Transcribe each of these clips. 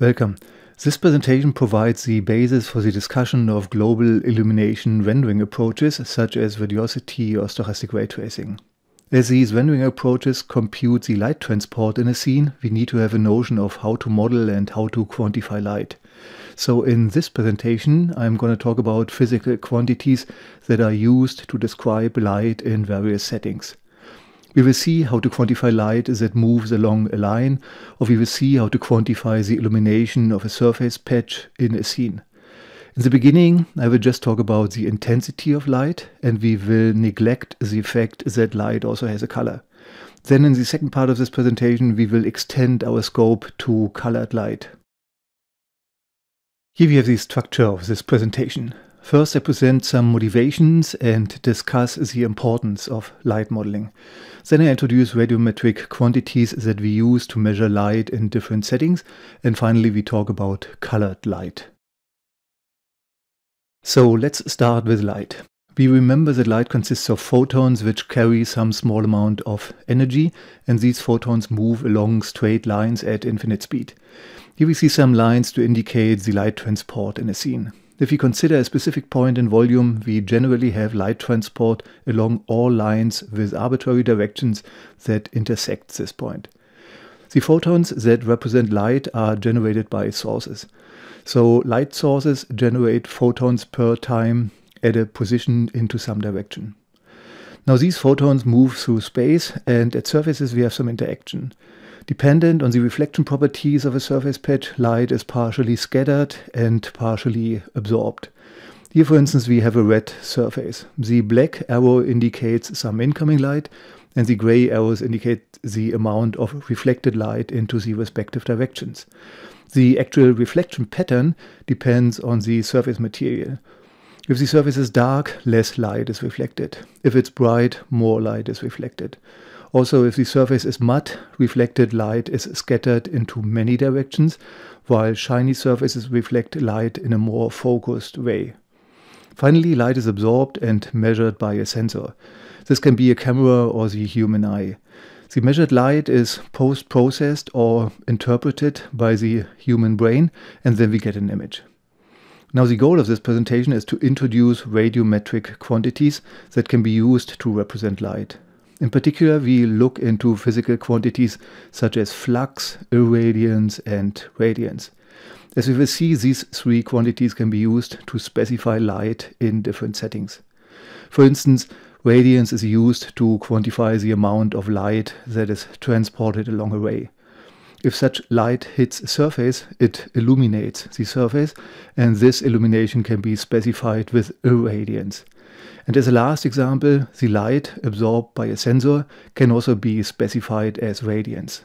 Welcome. This presentation provides the basis for the discussion of global illumination rendering approaches such as radiosity or stochastic ray tracing. As these rendering approaches compute the light transport in a scene, we need to have a notion of how to model and how to quantify light. So in this presentation, I'm going to talk about physical quantities that are used to describe light in various settings. We will see how to quantify light as it moves along a line, or we will see how to quantify the illumination of a surface patch in a scene. In the beginning, I will just talk about the intensity of light, and we will neglect the fact that light also has a color. Then in the second part of this presentation, we will extend our scope to colored light. Here we have the structure of this presentation. First, I present some motivations and discuss the importance of light modeling. Then I introduce radiometric quantities that we use to measure light in different settings. And finally, we talk about colored light. So let's start with light. We remember that light consists of photons which carry some small amount of energy, and these photons move along straight lines at infinite speed. Here we see some lines to indicate the light transport in a scene. If we consider a specific point in volume, we generally have light transport along all lines with arbitrary directions that intersect this point. The photons that represent light are generated by sources. So light sources generate photons per time at a position into some direction. Now these photons move through space and at surfaces we have some interaction. Dependent on the reflection properties of a surface patch, light is partially scattered and partially absorbed. Here, for instance, we have a red surface. The black arrow indicates some incoming light, and the gray arrows indicate the amount of reflected light into the respective directions. The actual reflection pattern depends on the surface material. If the surface is dark, less light is reflected. If it's bright, more light is reflected. Also, if the surface is mud, reflected light is scattered into many directions, while shiny surfaces reflect light in a more focused way. Finally, light is absorbed and measured by a sensor. This can be a camera or the human eye. The measured light is post processed or interpreted by the human brain, and then we get an image. Now, the goal of this presentation is to introduce radiometric quantities that can be used to represent light. In particular, we look into physical quantities such as flux, irradiance, and radiance. As we will see, these three quantities can be used to specify light in different settings. For instance, radiance is used to quantify the amount of light that is transported along a ray. If such light hits a surface, it illuminates the surface, and this illumination can be specified with irradiance. And as a last example, the light absorbed by a sensor can also be specified as radiance.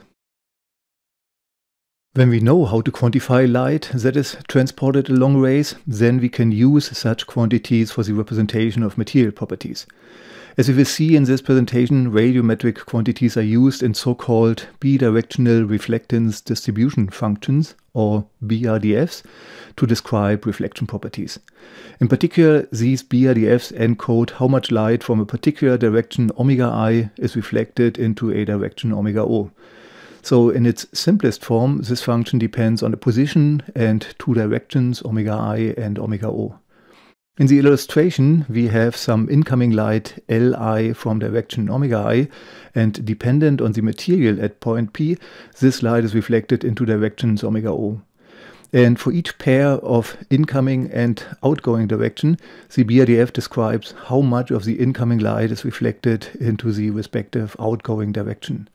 When we know how to quantify light that is transported along rays, then we can use such quantities for the representation of material properties. As we will see in this presentation, radiometric quantities are used in so-called bidirectional reflectance distribution functions, or BRDFs, to describe reflection properties. In particular, these BRDFs encode how much light from a particular direction omega i is reflected into a direction omega o. So in its simplest form, this function depends on the position and two directions omega i and omega o. In the illustration, we have some incoming light Li from direction omega i, and dependent on the material at point P, this light is reflected into directions omega o. And for each pair of incoming and outgoing direction, the BRDF describes how much of the incoming light is reflected into the respective outgoing direction.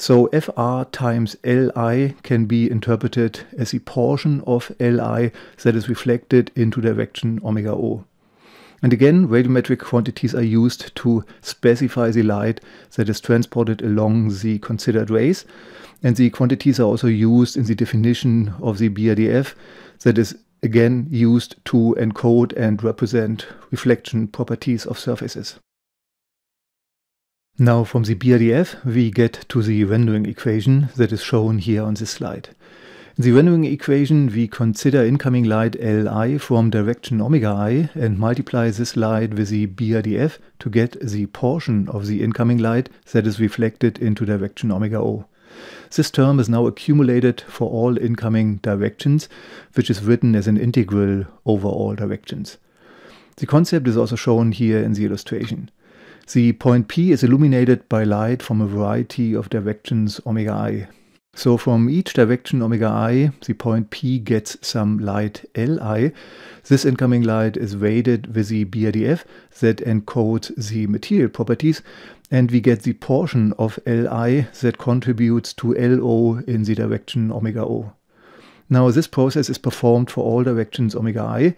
So Fr times Li can be interpreted as a portion of Li that is reflected into direction omega O. And again, radiometric quantities are used to specify the light that is transported along the considered rays. And the quantities are also used in the definition of the BRDF that is again used to encode and represent reflection properties of surfaces. Now from the BRDF we get to the rendering equation that is shown here on this slide. In the rendering equation we consider incoming light Li from direction omega i and multiply this light with the BRDF to get the portion of the incoming light that is reflected into direction omega o. This term is now accumulated for all incoming directions, which is written as an integral over all directions. The concept is also shown here in the illustration. The point P is illuminated by light from a variety of directions omega i. So from each direction omega i, the point P gets some light Li. This incoming light is weighted with the BRDF that encodes the material properties, and we get the portion of Li that contributes to LO in the direction omega o. Now this process is performed for all directions omega i,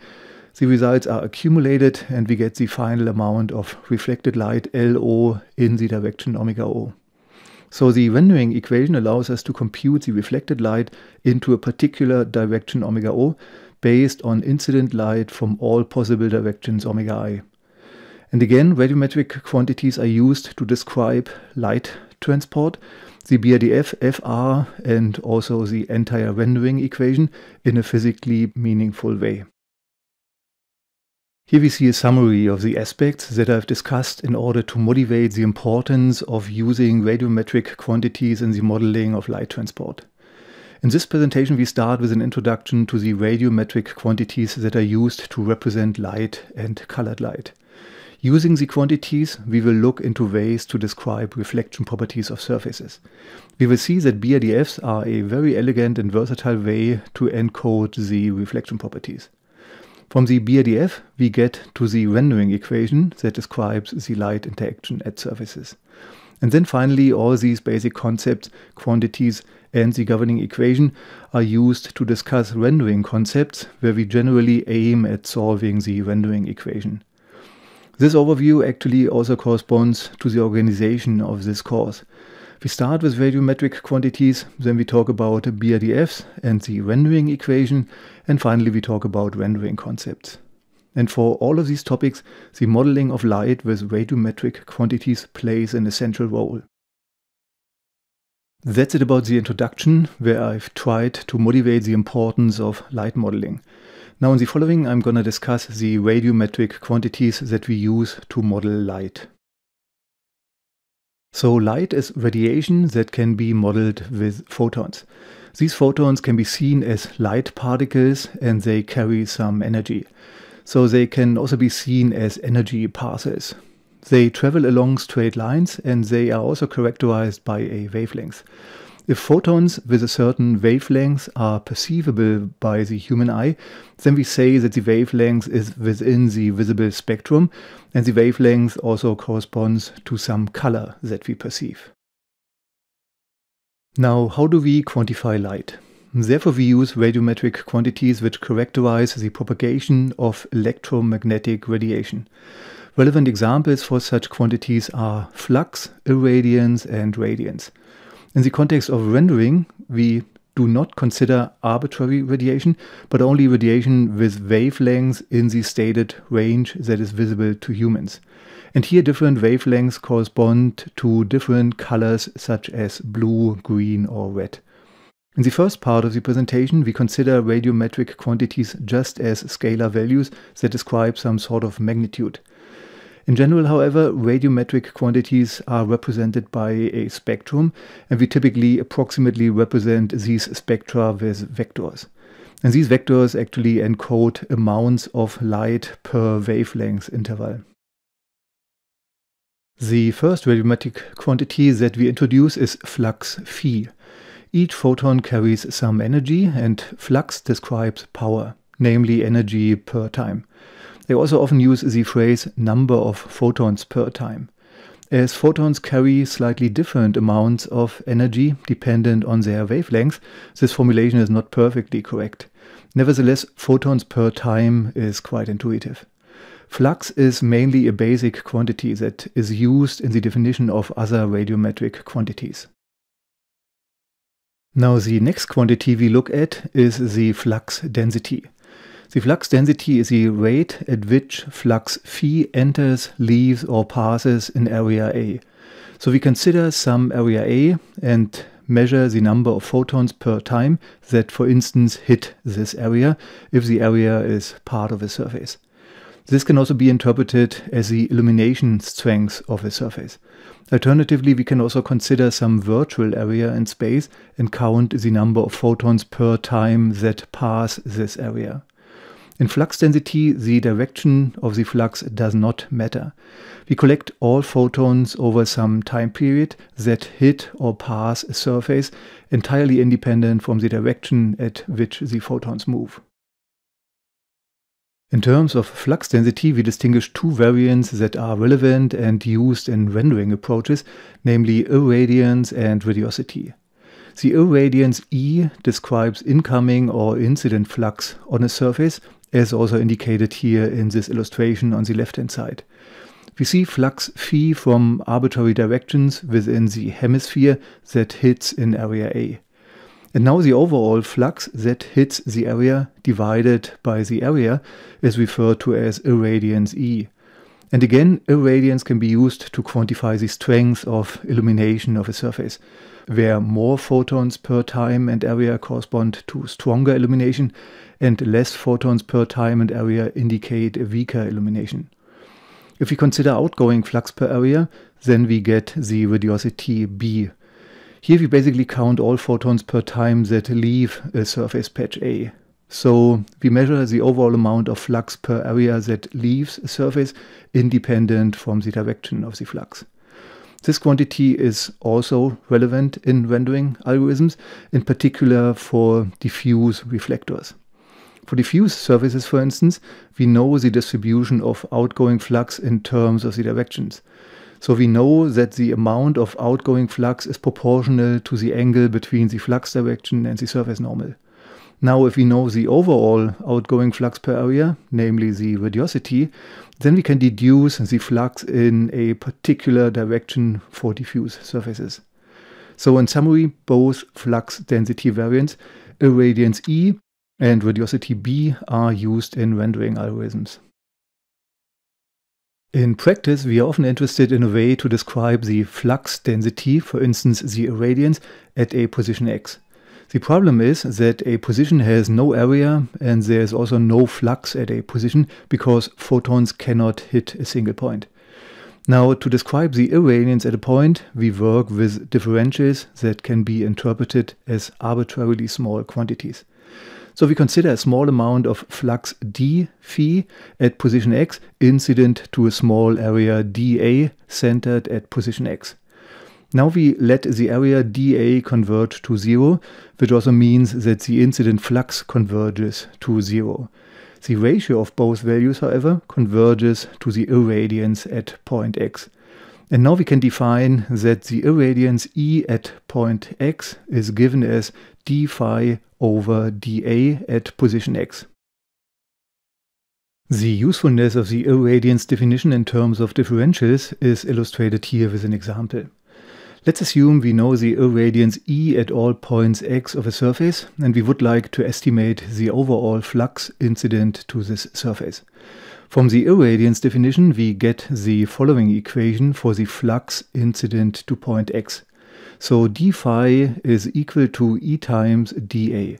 the results are accumulated and we get the final amount of reflected light LO in the direction omega O. So the rendering equation allows us to compute the reflected light into a particular direction omega O based on incident light from all possible directions omega I. And again, radiometric quantities are used to describe light transport. The BRDF, FR, and also the entire rendering equation in a physically meaningful way. Here we see a summary of the aspects that I've discussed in order to motivate the importance of using radiometric quantities in the modeling of light transport. In this presentation we start with an introduction to the radiometric quantities that are used to represent light and colored light. Using the quantities, we will look into ways to describe reflection properties of surfaces. We will see that BRDFs are a very elegant and versatile way to encode the reflection properties. From the BRDF, we get to the rendering equation that describes the light interaction at surfaces. And then finally, all these basic concepts, quantities, and the governing equation are used to discuss rendering concepts where we generally aim at solving the rendering equation. This overview actually also corresponds to the organization of this course. We start with radiometric quantities, then we talk about BRDFs and the rendering equation, and finally we talk about rendering concepts. And for all of these topics, the modeling of light with radiometric quantities plays an essential role. That's it about the introduction, where I've tried to motivate the importance of light modeling. Now in the following, I'm gonna discuss the radiometric quantities that we use to model light. So light is radiation that can be modeled with photons. These photons can be seen as light particles and they carry some energy. So they can also be seen as energy parcels. They travel along straight lines and they are also characterized by a wavelength. If photons with a certain wavelength are perceivable by the human eye, then we say that the wavelength is within the visible spectrum, and the wavelength also corresponds to some color that we perceive. Now, how do we quantify light? Therefore, we use radiometric quantities which characterize the propagation of electromagnetic radiation. Relevant examples for such quantities are flux, irradiance, and radiance. In the context of rendering, we do not consider arbitrary radiation, but only radiation with wavelengths in the stated range that is visible to humans. And here different wavelengths correspond to different colors such as blue, green or red. In the first part of the presentation, we consider radiometric quantities just as scalar values that describe some sort of magnitude. In general, however, radiometric quantities are represented by a spectrum, and we typically approximately represent these spectra with vectors. And these vectors actually encode amounts of light per wavelength interval. The first radiometric quantity that we introduce is flux phi. Each photon carries some energy, and flux describes power, namely energy per time. They also often use the phrase number of photons per time, as photons carry slightly different amounts of energy dependent on their wavelength, this formulation is not perfectly correct. Nevertheless, photons per time is quite intuitive. Flux is mainly a basic quantity that is used in the definition of other radiometric quantities. Now the next quantity we look at is the flux density. The flux density is the rate at which flux phi enters, leaves, or passes an area A. So we consider some area A and measure the number of photons per time that, for instance, hit this area if the area is part of a surface. This can also be interpreted as the illumination strength of a surface. Alternatively, we can also consider some virtual area in space and count the number of photons per time that pass this area. In flux density, the direction of the flux does not matter. We collect all photons over some time period that hit or pass a surface entirely independent from the direction at which the photons move. In terms of flux density, we distinguish two variants that are relevant and used in rendering approaches, namely irradiance and radiosity. The irradiance E describes incoming or incident flux on a surface as also indicated here in this illustration on the left-hand side. We see flux phi from arbitrary directions within the hemisphere that hits in area A. And now the overall flux that hits the area divided by the area is referred to as irradiance E. And again, irradiance can be used to quantify the strength of illumination of a surface, where more photons per time and area correspond to stronger illumination, and less photons per time and area indicate a weaker illumination. If we consider outgoing flux per area, then we get the radiosity B. Here we basically count all photons per time that leave a surface patch A. So we measure the overall amount of flux per area that leaves a surface independent from the direction of the flux. This quantity is also relevant in rendering algorithms, in particular for diffuse reflectors. For diffuse surfaces, for instance, we know the distribution of outgoing flux in terms of the directions. So we know that the amount of outgoing flux is proportional to the angle between the flux direction and the surface normal. Now, if we know the overall outgoing flux per area, namely the radiosity, then we can deduce the flux in a particular direction for diffuse surfaces. So in summary, both flux density variants, irradiance E and radiosity B are used in rendering algorithms. In practice, we are often interested in a way to describe the flux density, for instance the irradiance, at a position x. The problem is that a position has no area and there is also no flux at a position because photons cannot hit a single point. Now, to describe the irradiance at a point, we work with differentials that can be interpreted as arbitrarily small quantities. So we consider a small amount of flux D phi at position x incident to a small area dA centered at position x. Now we let the area dA converge to zero, which also means that the incident flux converges to zero. The ratio of both values, however, converges to the irradiance at point x. And now we can define that the irradiance E at point x is given as d phi over dA at position x. The usefulness of the irradiance definition in terms of differentials is illustrated here with an example. Let's assume we know the irradiance E at all points x of a surface, and we would like to estimate the overall flux incident to this surface. From the irradiance definition, we get the following equation for the flux incident to point x. So d phi is equal to E times dA.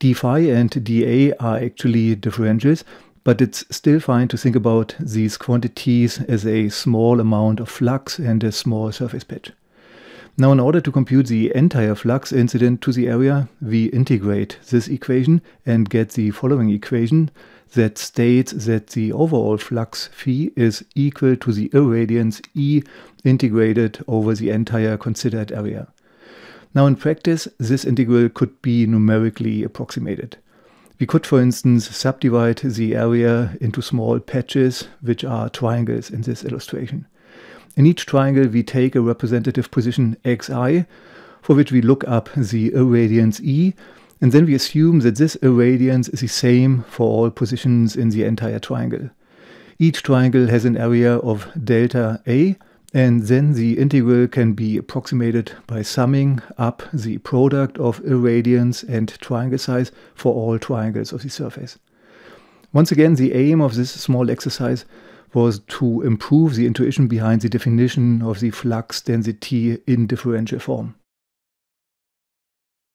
d phi and dA are actually differentials, but it's still fine to think about these quantities as a small amount of flux and a small surface patch. Now in order to compute the entire flux incident to the area, we integrate this equation and get the following equation that states that the overall flux phi is equal to the irradiance E integrated over the entire considered area. Now in practice, this integral could be numerically approximated. We could, for instance, subdivide the area into small patches, which are triangles in this illustration. In each triangle, we take a representative position xi, for which we look up the irradiance e, and then we assume that this irradiance is the same for all positions in the entire triangle. Each triangle has an area of delta a, and then the integral can be approximated by summing up the product of irradiance and triangle size for all triangles of the surface. Once again, the aim of this small exercise was to improve the intuition behind the definition of the flux density in differential form.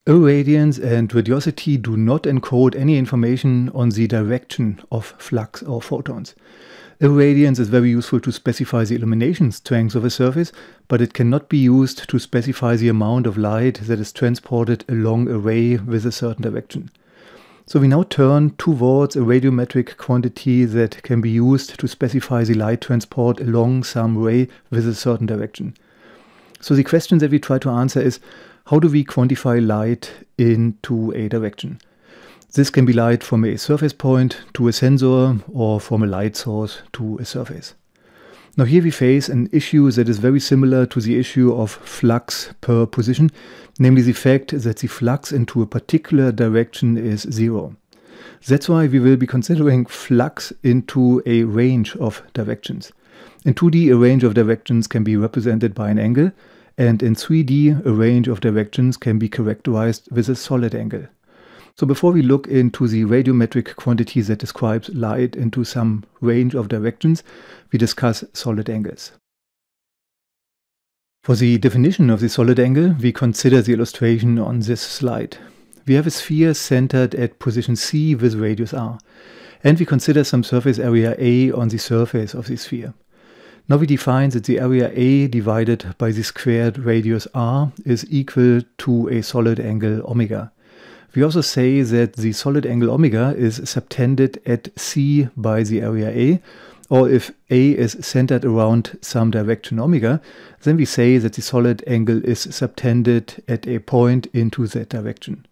Irradiance and radiosity do not encode any information on the direction of flux or photons. A radiance is very useful to specify the illumination strength of a surface, but it cannot be used to specify the amount of light that is transported along a ray with a certain direction. So we now turn towards a radiometric quantity that can be used to specify the light transport along some ray with a certain direction. So the question that we try to answer is, how do we quantify light into a direction? This can be light from a surface point to a sensor or from a light source to a surface. Now here we face an issue that is very similar to the issue of flux per position, namely the fact that the flux into a particular direction is zero. That's why we will be considering flux into a range of directions. In 2D, a range of directions can be represented by an angle, and in 3D, a range of directions can be characterized with a solid angle. So before we look into the radiometric quantity that describes light into some range of directions, we discuss solid angles. For the definition of the solid angle, we consider the illustration on this slide. We have a sphere centered at position C with radius r, and we consider some surface area A on the surface of the sphere. Now we define that the area A divided by the squared radius r is equal to a solid angle omega. We also say that the solid angle omega is subtended at C by the area A, or if A is centered around some direction omega, then we say that the solid angle is subtended at a point into that direction.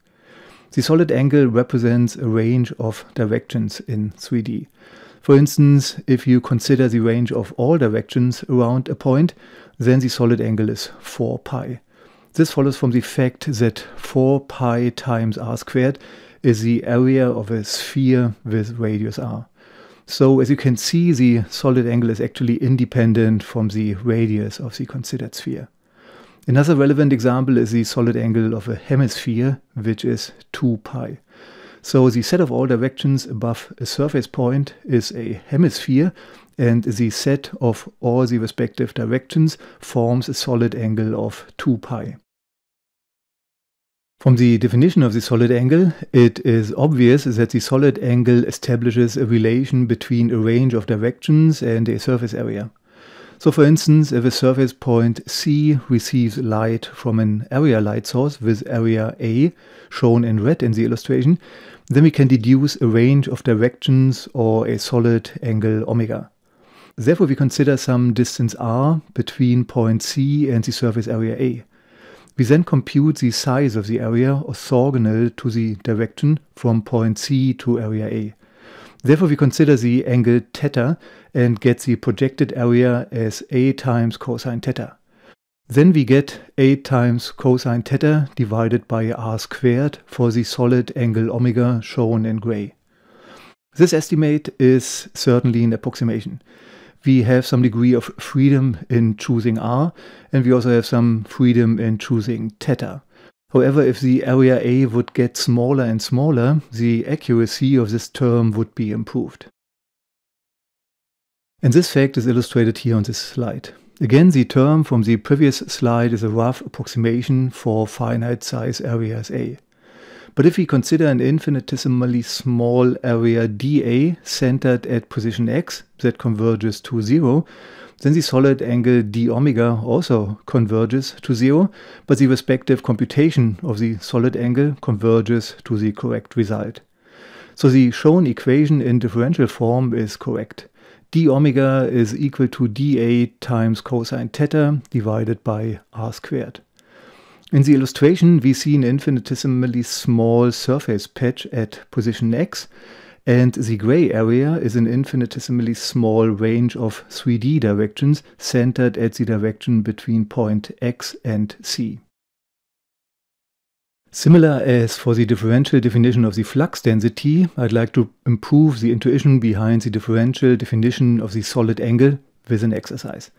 The solid angle represents a range of directions in 3D. For instance, if you consider the range of all directions around a point, then the solid angle is 4 pi. This follows from the fact that 4 pi times r squared is the area of a sphere with radius r. So as you can see, the solid angle is actually independent from the radius of the considered sphere. Another relevant example is the solid angle of a hemisphere, which is 2 pi. So the set of all directions above a surface point is a hemisphere, and the set of all the respective directions forms a solid angle of 2 pi. From the definition of the solid angle, it is obvious that the solid angle establishes a relation between a range of directions and a surface area. So for instance, if a surface point C receives light from an area light source with area A, shown in red in the illustration, then we can deduce a range of directions or a solid angle omega. Therefore we consider some distance r between point C and the surface area A. We then compute the size of the area orthogonal to the direction from point C to area A. Therefore, we consider the angle theta and get the projected area as A times cosine theta. Then we get A times cosine theta divided by r squared for the solid angle omega shown in gray. This estimate is certainly an approximation we have some degree of freedom in choosing R, and we also have some freedom in choosing theta. However, if the area A would get smaller and smaller, the accuracy of this term would be improved. And this fact is illustrated here on this slide. Again, the term from the previous slide is a rough approximation for finite size areas A. But if we consider an infinitesimally small area dA centered at position x that converges to zero, then the solid angle d omega also converges to zero, but the respective computation of the solid angle converges to the correct result. So the shown equation in differential form is correct. d omega is equal to dA times cosine theta divided by r squared. In the illustration, we see an infinitesimally small surface patch at position x, and the gray area is an infinitesimally small range of 3D directions centered at the direction between point x and c. Similar as for the differential definition of the flux density, I'd like to improve the intuition behind the differential definition of the solid angle with an exercise.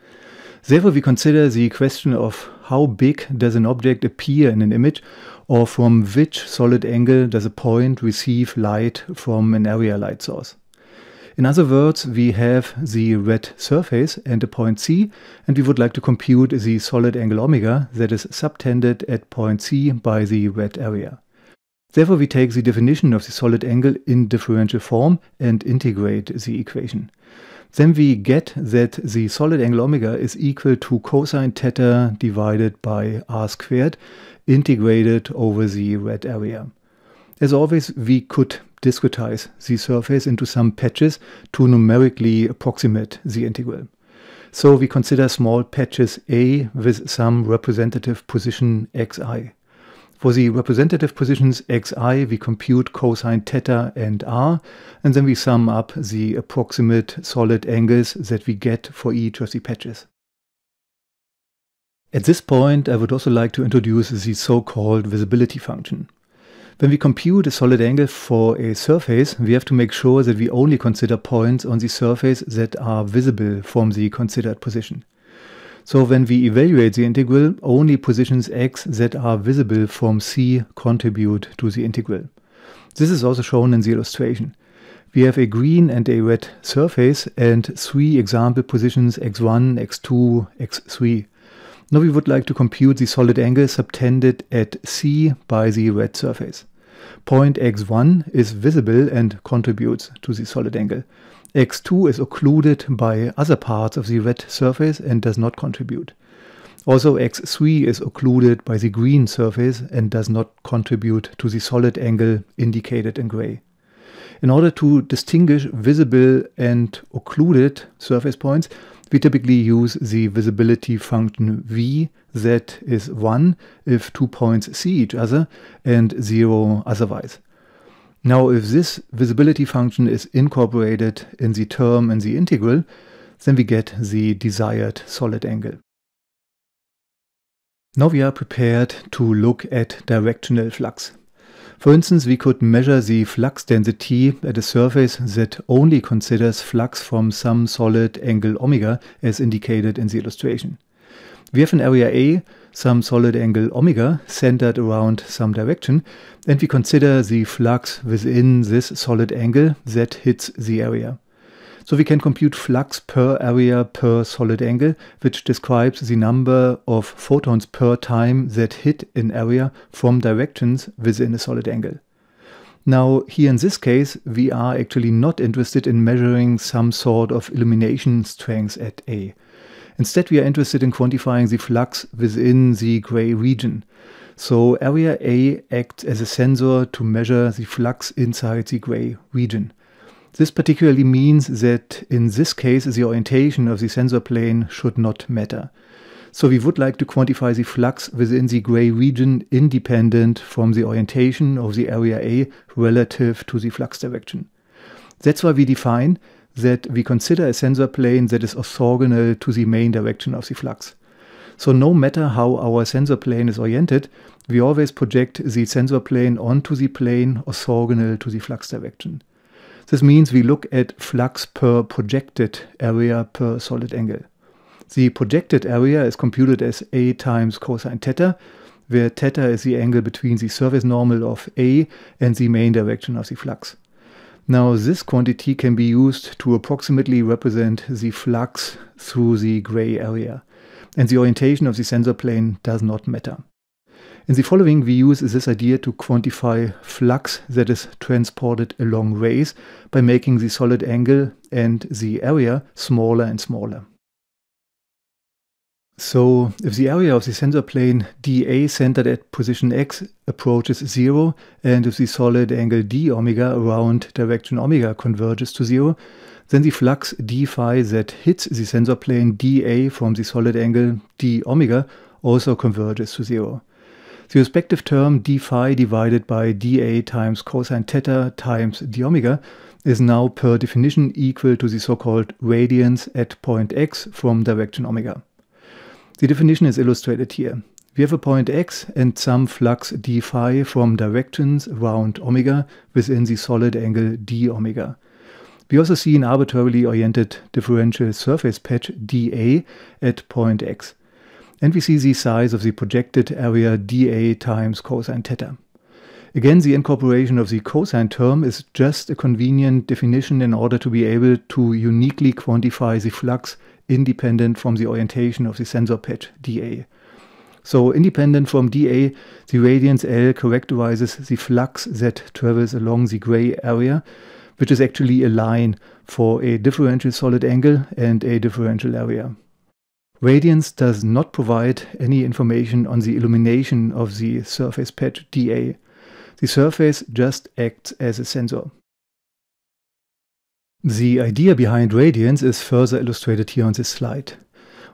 Therefore, we consider the question of how big does an object appear in an image or from which solid angle does a point receive light from an area light source. In other words, we have the red surface and a point C, and we would like to compute the solid angle omega that is subtended at point C by the red area. Therefore, we take the definition of the solid angle in differential form and integrate the equation. Then we get that the solid angle omega is equal to cosine theta divided by r squared integrated over the red area. As always, we could discretize the surface into some patches to numerically approximate the integral. So we consider small patches A with some representative position xi. For the representative positions xi, we compute cosine theta and r, and then we sum up the approximate solid angles that we get for each of the patches. At this point, I would also like to introduce the so-called visibility function. When we compute a solid angle for a surface, we have to make sure that we only consider points on the surface that are visible from the considered position. So when we evaluate the integral, only positions x that are visible from C contribute to the integral. This is also shown in the illustration. We have a green and a red surface and three example positions x1, x2, x3. Now we would like to compute the solid angle subtended at C by the red surface. Point x1 is visible and contributes to the solid angle. X2 is occluded by other parts of the red surface and does not contribute. Also X3 is occluded by the green surface and does not contribute to the solid angle indicated in gray. In order to distinguish visible and occluded surface points, we typically use the visibility function v that is 1 if two points see each other and 0 otherwise. Now, if this visibility function is incorporated in the term in the integral, then we get the desired solid angle. Now we are prepared to look at directional flux. For instance, we could measure the flux density at a surface that only considers flux from some solid angle omega as indicated in the illustration. We have an area A some solid angle omega centered around some direction, and we consider the flux within this solid angle that hits the area. So we can compute flux per area per solid angle, which describes the number of photons per time that hit an area from directions within a solid angle. Now, here in this case, we are actually not interested in measuring some sort of illumination strength at A. Instead, we are interested in quantifying the flux within the gray region. So area A acts as a sensor to measure the flux inside the gray region. This particularly means that in this case, the orientation of the sensor plane should not matter. So we would like to quantify the flux within the gray region independent from the orientation of the area A relative to the flux direction. That's why we define that we consider a sensor plane that is orthogonal to the main direction of the flux. So no matter how our sensor plane is oriented, we always project the sensor plane onto the plane orthogonal to the flux direction. This means we look at flux per projected area per solid angle. The projected area is computed as A times cosine theta, where theta is the angle between the surface normal of A and the main direction of the flux. Now this quantity can be used to approximately represent the flux through the gray area, and the orientation of the sensor plane does not matter. In the following, we use this idea to quantify flux that is transported along rays by making the solid angle and the area smaller and smaller. So if the area of the sensor plane dA centered at position x approaches zero, and if the solid angle d omega around direction omega converges to zero, then the flux d phi that hits the sensor plane dA from the solid angle d omega also converges to zero. The respective term d phi divided by dA times cosine theta times d omega is now per definition equal to the so-called radians at point x from direction omega. The definition is illustrated here. We have a point x and some flux d phi from directions around omega within the solid angle d omega. We also see an arbitrarily oriented differential surface patch dA at point x. And we see the size of the projected area dA times cosine theta. Again, the incorporation of the cosine term is just a convenient definition in order to be able to uniquely quantify the flux independent from the orientation of the sensor patch dA. So independent from dA, the radiance L characterizes the flux that travels along the gray area, which is actually a line for a differential solid angle and a differential area. Radiance does not provide any information on the illumination of the surface patch dA. The surface just acts as a sensor. The idea behind radians is further illustrated here on this slide.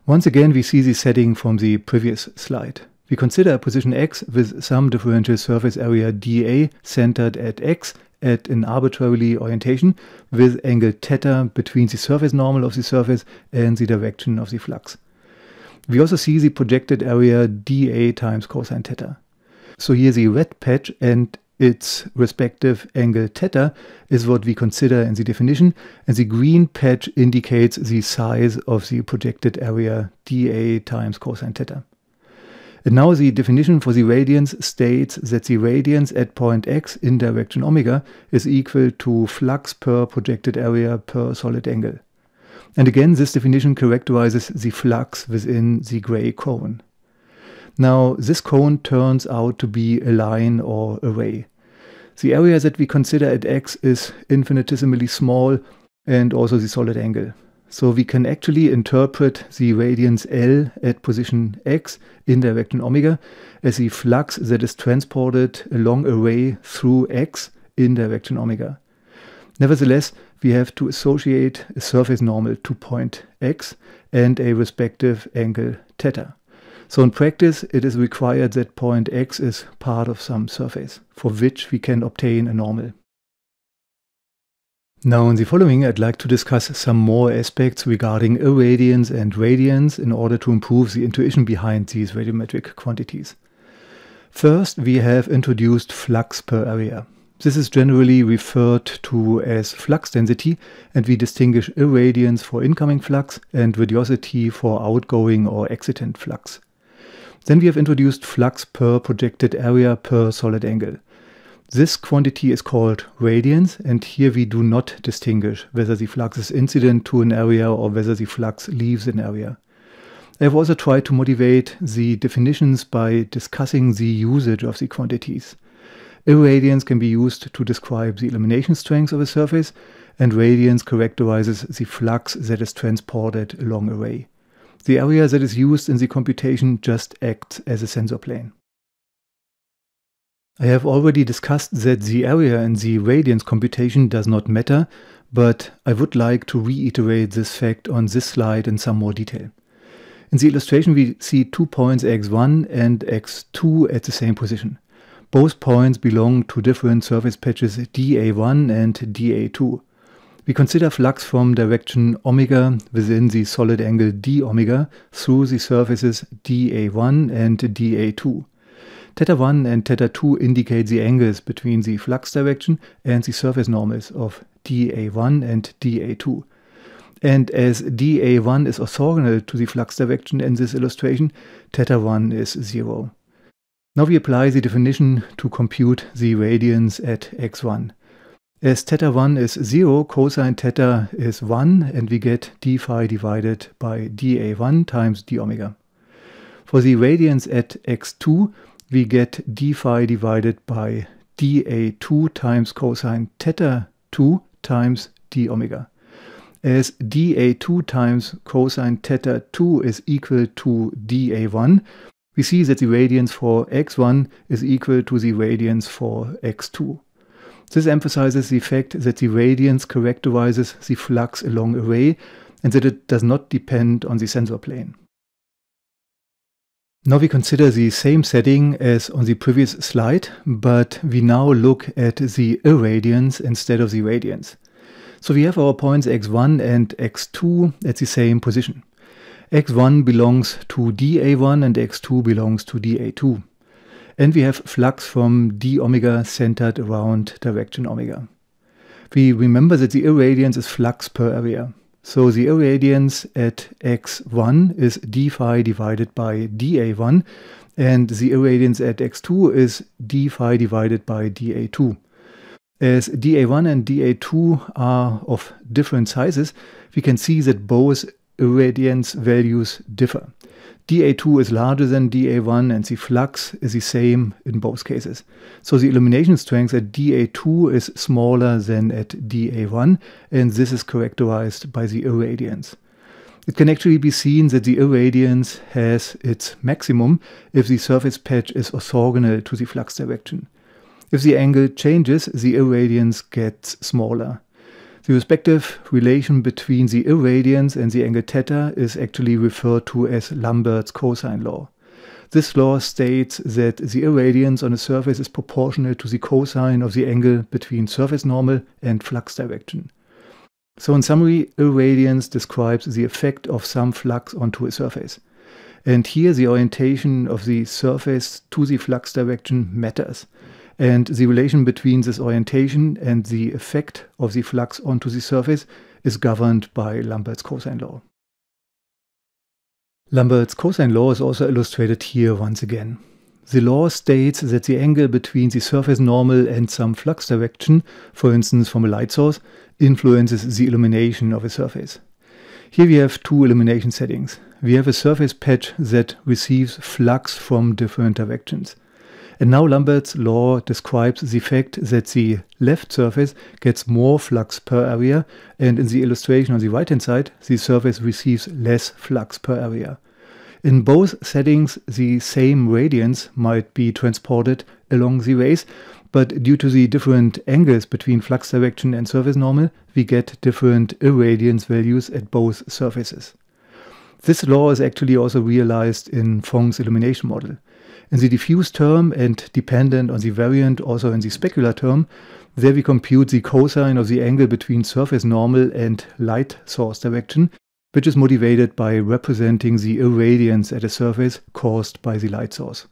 Once again, we see the setting from the previous slide. We consider a position x with some differential surface area dA centered at x at an arbitrary orientation with angle theta between the surface normal of the surface and the direction of the flux. We also see the projected area dA times cosine theta. So here the red patch and its respective angle theta is what we consider in the definition, and the green patch indicates the size of the projected area dA times cosine theta. And now the definition for the radians states that the radians at point x in direction omega is equal to flux per projected area per solid angle. And again, this definition characterizes the flux within the gray cone. Now, this cone turns out to be a line or a ray. The area that we consider at x is infinitesimally small and also the solid angle. So we can actually interpret the radiance L at position x in direction omega as the flux that is transported along a ray through x in direction omega. Nevertheless, we have to associate a surface normal to point x and a respective angle theta. So in practice, it is required that point x is part of some surface, for which we can obtain a normal. Now in the following, I'd like to discuss some more aspects regarding irradiance and radiance in order to improve the intuition behind these radiometric quantities. First, we have introduced flux per area. This is generally referred to as flux density, and we distinguish irradiance for incoming flux and radiosity for outgoing or exitant flux. Then we have introduced flux per projected area per solid angle. This quantity is called radiance, and here we do not distinguish whether the flux is incident to an area or whether the flux leaves an area. I've also tried to motivate the definitions by discussing the usage of the quantities. Irradiance can be used to describe the illumination strength of a surface, and radiance characterizes the flux that is transported along a ray. The area that is used in the computation just acts as a sensor plane. I have already discussed that the area in the radiance computation does not matter, but I would like to reiterate this fact on this slide in some more detail. In the illustration we see two points x1 and x2 at the same position. Both points belong to different surface patches dA1 and dA2. We consider flux from direction omega within the solid angle d omega through the surfaces dA1 and dA2. Theta 1 and theta 2 indicate the angles between the flux direction and the surface normals of dA1 and dA2. And as dA1 is orthogonal to the flux direction in this illustration, theta 1 is 0. Now we apply the definition to compute the radians at x1 as theta 1 is 0, cosine theta is 1, and we get d phi divided by dA1 times d omega. For the radians at x2, we get d phi divided by dA2 times cosine theta 2 times d omega. As dA2 times cosine theta 2 is equal to dA1, we see that the radians for x1 is equal to the radians for x2. This emphasizes the fact that the radiance characterizes the flux along a ray and that it does not depend on the sensor plane. Now we consider the same setting as on the previous slide, but we now look at the irradiance instead of the radiance. So we have our points x1 and x2 at the same position. x1 belongs to dA1 and x2 belongs to dA2 and we have flux from d omega centered around direction omega. We remember that the irradiance is flux per area. So the irradiance at x1 is d phi divided by dA1, and the irradiance at x2 is d phi divided by dA2. As dA1 and dA2 are of different sizes, we can see that both irradiance values differ. DA2 is larger than DA1 and the flux is the same in both cases. So the illumination strength at DA2 is smaller than at DA1 and this is characterized by the irradiance. It can actually be seen that the irradiance has its maximum if the surface patch is orthogonal to the flux direction. If the angle changes, the irradiance gets smaller. The respective relation between the irradiance and the angle theta is actually referred to as Lambert's cosine law. This law states that the irradiance on a surface is proportional to the cosine of the angle between surface normal and flux direction. So in summary, irradiance describes the effect of some flux onto a surface. And here the orientation of the surface to the flux direction matters. And the relation between this orientation and the effect of the flux onto the surface is governed by Lambert's cosine law. Lambert's cosine law is also illustrated here once again. The law states that the angle between the surface normal and some flux direction, for instance from a light source, influences the illumination of a surface. Here we have two illumination settings. We have a surface patch that receives flux from different directions. And now Lambert's law describes the fact that the left surface gets more flux per area, and in the illustration on the right hand side, the surface receives less flux per area. In both settings, the same radiance might be transported along the rays, but due to the different angles between flux direction and surface normal, we get different irradiance values at both surfaces. This law is actually also realized in Fong's illumination model. In the diffuse term and dependent on the variant also in the specular term, there we compute the cosine of the angle between surface normal and light source direction, which is motivated by representing the irradiance at a surface caused by the light source.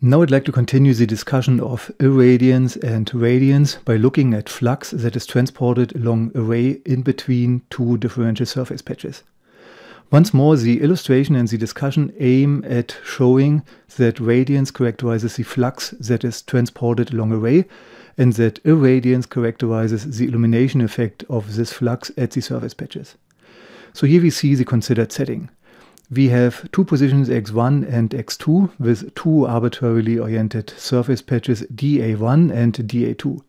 Now I'd like to continue the discussion of irradiance and radiance by looking at flux that is transported along a ray in between two differential surface patches. Once more, the illustration and the discussion aim at showing that radiance characterizes the flux that is transported along a ray and that irradiance characterizes the illumination effect of this flux at the surface patches. So here we see the considered setting. We have two positions x1 and x2 with two arbitrarily oriented surface patches dA1 and dA2.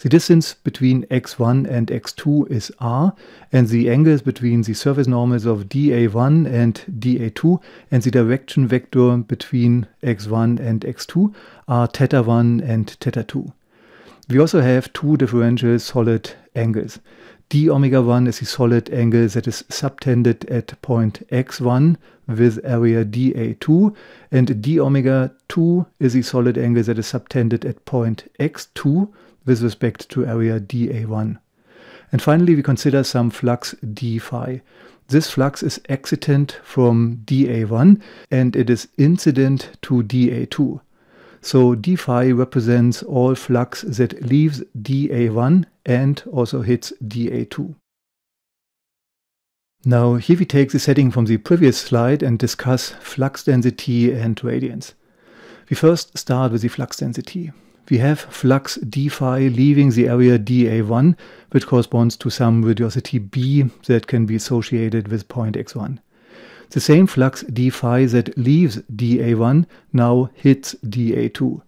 The distance between x1 and x2 is r, and the angles between the surface normals of dA1 and dA2 and the direction vector between x1 and x2 are theta one and theta 2 We also have two differential solid angles. d omega 1 is the solid angle that is subtended at point x1 with area dA2 and d omega 2 is the solid angle that is subtended at point x2 with respect to area dA1. And finally, we consider some flux d phi. This flux is exitant from dA1 and it is incident to dA2. So d phi represents all flux that leaves dA1 and also hits dA2. Now here we take the setting from the previous slide and discuss flux density and radiance. We first start with the flux density we have flux dphi leaving the area dA1, which corresponds to some radiosity B that can be associated with point x1. The same flux dphi that leaves dA1 now hits dA2.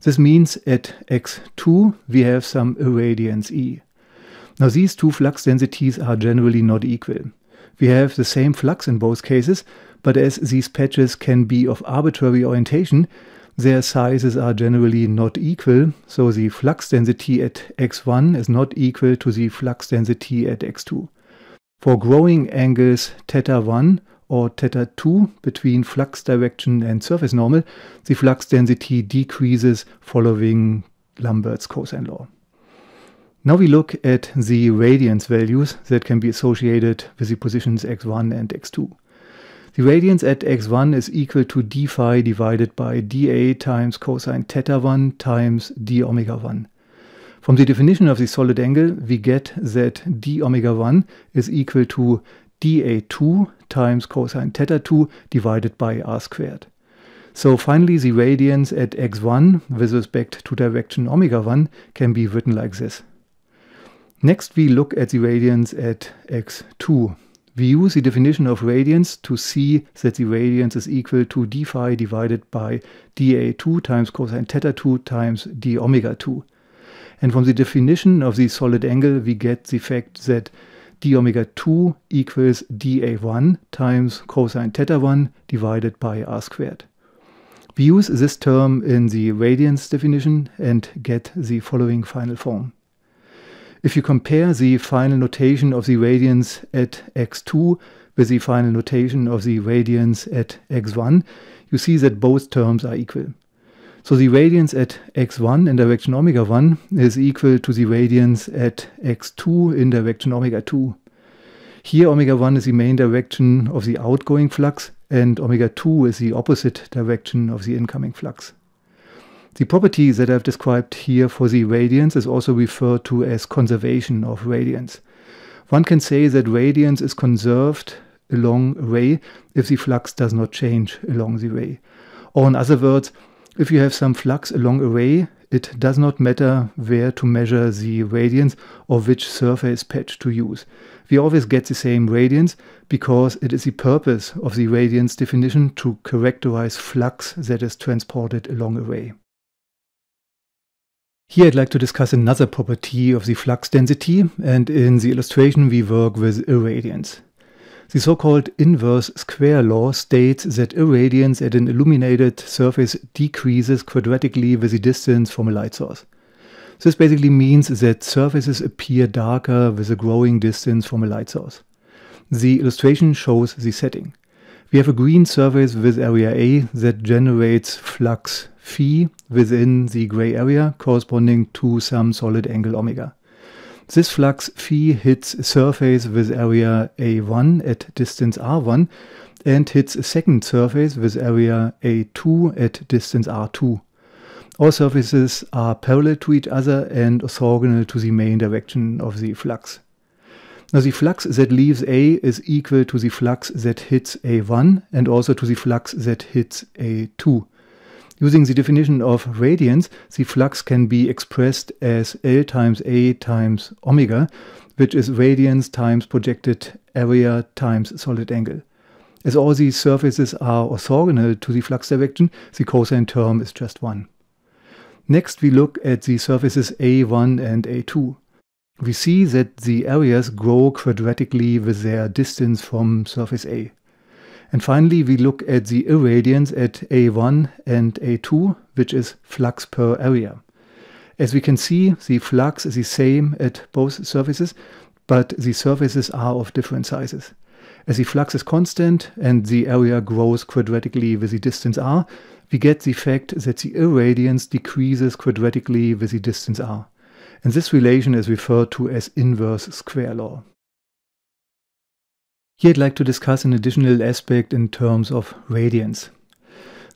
This means at x2 we have some irradiance E. Now these two flux densities are generally not equal. We have the same flux in both cases, but as these patches can be of arbitrary orientation, their sizes are generally not equal, so the flux density at x1 is not equal to the flux density at x2. For growing angles theta 1 or theta 2 between flux direction and surface normal, the flux density decreases following Lambert's cosine law. Now we look at the radiance values that can be associated with the positions x1 and x2. Irradiance at x1 is equal to d phi divided by dA times cosine theta 1 times d omega 1. From the definition of the solid angle, we get that d omega 1 is equal to dA2 times cosine theta 2 divided by r squared. So finally the radiance at x1 with respect to direction omega 1 can be written like this. Next we look at the radiance at x2. We use the definition of radians to see that the radians is equal to d phi divided by dA2 times cosine theta 2 times d omega 2. And from the definition of the solid angle, we get the fact that d omega 2 equals dA1 times cosine theta 1 divided by r squared. We use this term in the radians definition and get the following final form. If you compare the final notation of the radians at x2 with the final notation of the radians at x1, you see that both terms are equal. So the radians at x1 in direction omega 1 is equal to the radians at x2 in direction omega 2. Here omega 1 is the main direction of the outgoing flux and omega 2 is the opposite direction of the incoming flux. The property that I've described here for the radiance is also referred to as conservation of radiance. One can say that radiance is conserved along a ray if the flux does not change along the ray. Or in other words, if you have some flux along a ray, it does not matter where to measure the radiance or which surface patch to use. We always get the same radiance because it is the purpose of the radiance definition to characterize flux that is transported along a ray. Here I'd like to discuss another property of the flux density, and in the illustration we work with irradiance. The so-called inverse square law states that irradiance at an illuminated surface decreases quadratically with the distance from a light source. This basically means that surfaces appear darker with a growing distance from a light source. The illustration shows the setting. We have a green surface with area A that generates flux phi within the gray area corresponding to some solid angle omega. This flux phi hits a surface with area A1 at distance R1 and hits a second surface with area A2 at distance R2. All surfaces are parallel to each other and orthogonal to the main direction of the flux. Now the flux that leaves A is equal to the flux that hits A1 and also to the flux that hits A2. Using the definition of radians, the flux can be expressed as L times A times omega, which is radians times projected area times solid angle. As all these surfaces are orthogonal to the flux direction, the cosine term is just 1. Next we look at the surfaces A1 and A2 we see that the areas grow quadratically with their distance from surface A. And finally, we look at the irradiance at A1 and A2, which is flux per area. As we can see, the flux is the same at both surfaces, but the surfaces are of different sizes. As the flux is constant and the area grows quadratically with the distance r, we get the fact that the irradiance decreases quadratically with the distance r and this relation is referred to as inverse square law. Here I'd like to discuss an additional aspect in terms of radiance.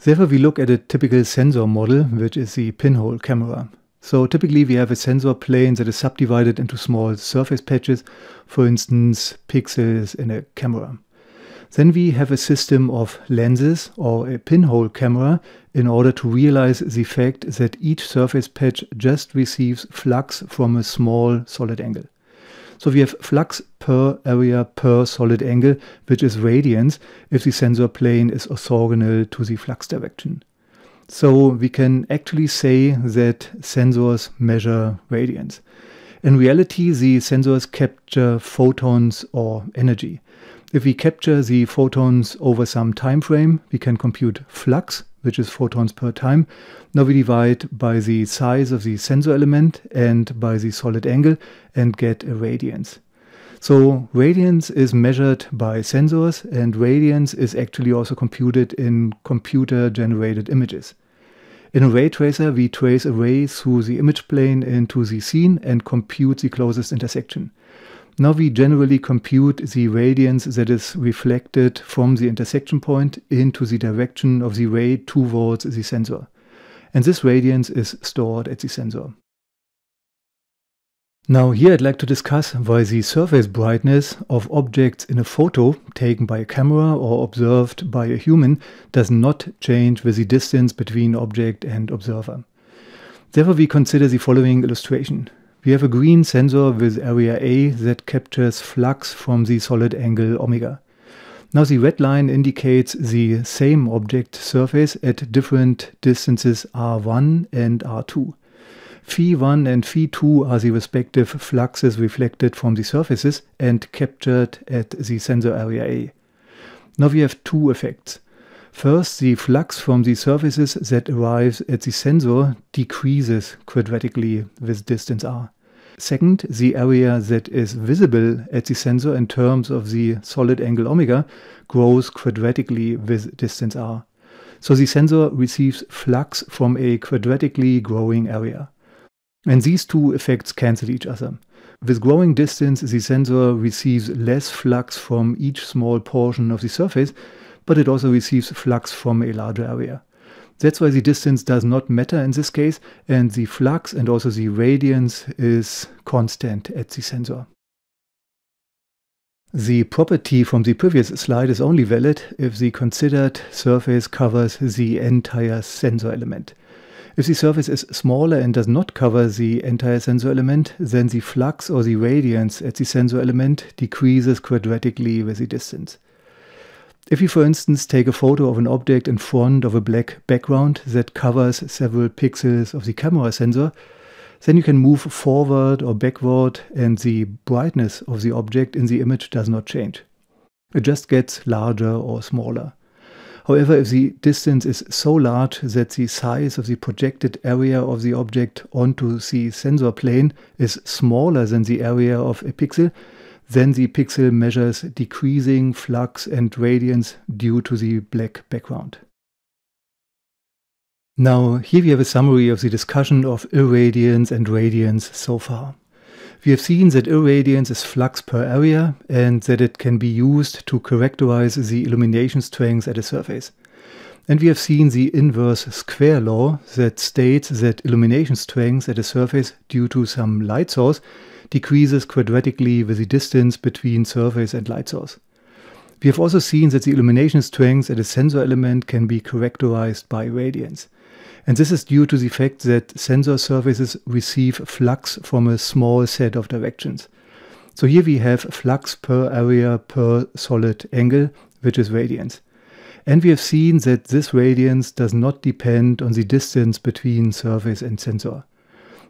Therefore we look at a typical sensor model, which is the pinhole camera. So typically we have a sensor plane that is subdivided into small surface patches, for instance pixels in a camera. Then we have a system of lenses or a pinhole camera in order to realize the fact that each surface patch just receives flux from a small solid angle. So we have flux per area per solid angle, which is radians if the sensor plane is orthogonal to the flux direction. So we can actually say that sensors measure radians. In reality, the sensors capture photons or energy. If we capture the photons over some time frame, we can compute flux, which is photons per time. Now we divide by the size of the sensor element and by the solid angle and get a radiance. So radiance is measured by sensors and radiance is actually also computed in computer generated images. In a ray tracer, we trace a ray through the image plane into the scene and compute the closest intersection. Now we generally compute the radiance that is reflected from the intersection point into the direction of the ray towards the sensor. And this radiance is stored at the sensor. Now here I'd like to discuss why the surface brightness of objects in a photo taken by a camera or observed by a human does not change with the distance between object and observer. Therefore we consider the following illustration. We have a green sensor with area A that captures flux from the solid angle omega. Now the red line indicates the same object surface at different distances r1 and r2. Phi1 and Phi2 are the respective fluxes reflected from the surfaces and captured at the sensor area A. Now we have two effects. First, the flux from the surfaces that arrives at the sensor decreases quadratically with distance r. Second, the area that is visible at the sensor in terms of the solid angle omega grows quadratically with distance r. So the sensor receives flux from a quadratically growing area. And these two effects cancel each other. With growing distance, the sensor receives less flux from each small portion of the surface, but it also receives flux from a larger area. That's why the distance does not matter in this case, and the flux and also the radiance is constant at the sensor. The property from the previous slide is only valid if the considered surface covers the entire sensor element. If the surface is smaller and does not cover the entire sensor element, then the flux or the radiance at the sensor element decreases quadratically with the distance. If you, for instance, take a photo of an object in front of a black background that covers several pixels of the camera sensor, then you can move forward or backward and the brightness of the object in the image does not change. It just gets larger or smaller. However, if the distance is so large that the size of the projected area of the object onto the sensor plane is smaller than the area of a pixel, then the pixel measures decreasing flux and radiance due to the black background. Now, here we have a summary of the discussion of irradiance and radiance so far. We have seen that irradiance is flux per area and that it can be used to characterize the illumination strength at a surface. And we have seen the inverse square law that states that illumination strength at a surface due to some light source decreases quadratically with the distance between surface and light source. We have also seen that the illumination strength at a sensor element can be characterized by radiance. And this is due to the fact that sensor surfaces receive flux from a small set of directions. So here we have flux per area per solid angle, which is radiance. And we have seen that this radiance does not depend on the distance between surface and sensor.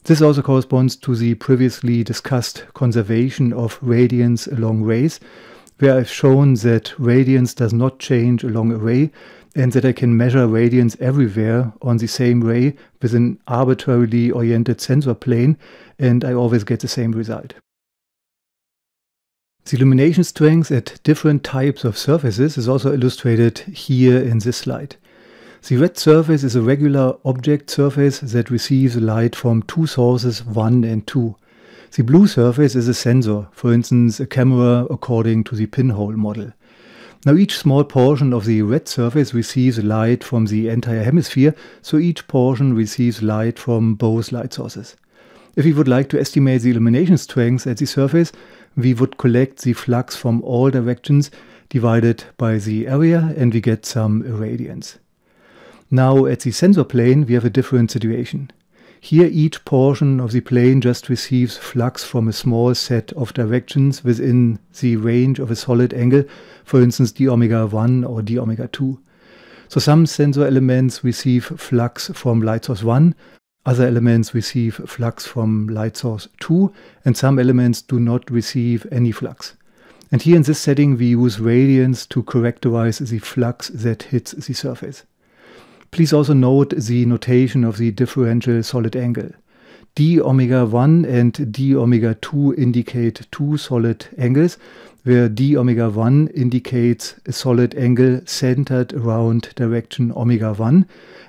This also corresponds to the previously discussed conservation of radiance along rays, where I've shown that radiance does not change along a ray and that I can measure radiance everywhere on the same ray with an arbitrarily oriented sensor plane and I always get the same result. The illumination strength at different types of surfaces is also illustrated here in this slide. The red surface is a regular object surface that receives light from two sources, 1 and 2. The blue surface is a sensor, for instance a camera according to the pinhole model. Now each small portion of the red surface receives light from the entire hemisphere, so each portion receives light from both light sources. If we would like to estimate the illumination strength at the surface, we would collect the flux from all directions divided by the area and we get some irradiance. Now at the sensor plane, we have a different situation. Here each portion of the plane just receives flux from a small set of directions within the range of a solid angle, for instance d omega 1 or d omega 2. So some sensor elements receive flux from light source 1, other elements receive flux from light source 2, and some elements do not receive any flux. And here in this setting we use radians to characterize the flux that hits the surface. Please also note the notation of the differential solid angle. d omega 1 and d omega 2 indicate two solid angles, where d omega 1 indicates a solid angle centered around direction omega 1,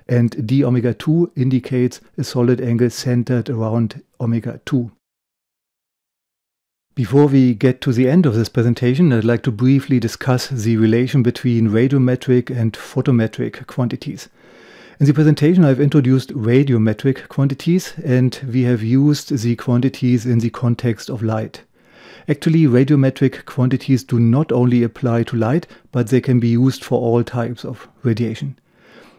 and d omega 2 indicates a solid angle centered around omega 2. Before we get to the end of this presentation, I'd like to briefly discuss the relation between radiometric and photometric quantities. In the presentation, I've introduced radiometric quantities, and we have used the quantities in the context of light. Actually, radiometric quantities do not only apply to light, but they can be used for all types of radiation.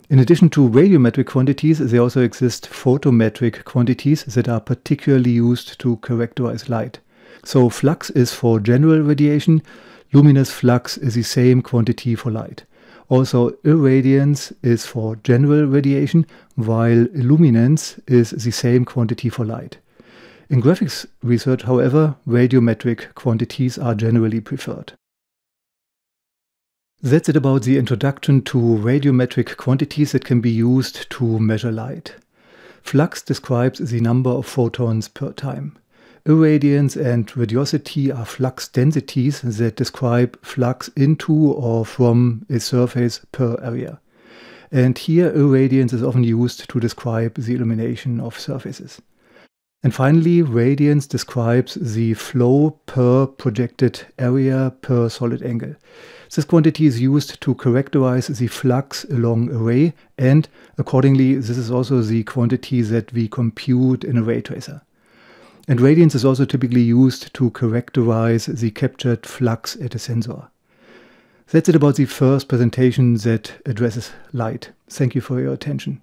In addition to radiometric quantities, there also exist photometric quantities that are particularly used to characterize light. So flux is for general radiation, luminous flux is the same quantity for light. Also irradiance is for general radiation, while illuminance is the same quantity for light. In graphics research, however, radiometric quantities are generally preferred. That's it about the introduction to radiometric quantities that can be used to measure light. Flux describes the number of photons per time. Irradiance and radiosity are flux densities that describe flux into or from a surface per area. And here, irradiance is often used to describe the illumination of surfaces. And finally, radiance describes the flow per projected area per solid angle. This quantity is used to characterize the flux along a ray, and accordingly, this is also the quantity that we compute in a ray tracer. And radiance is also typically used to characterize the captured flux at a sensor. That's it about the first presentation that addresses light. Thank you for your attention.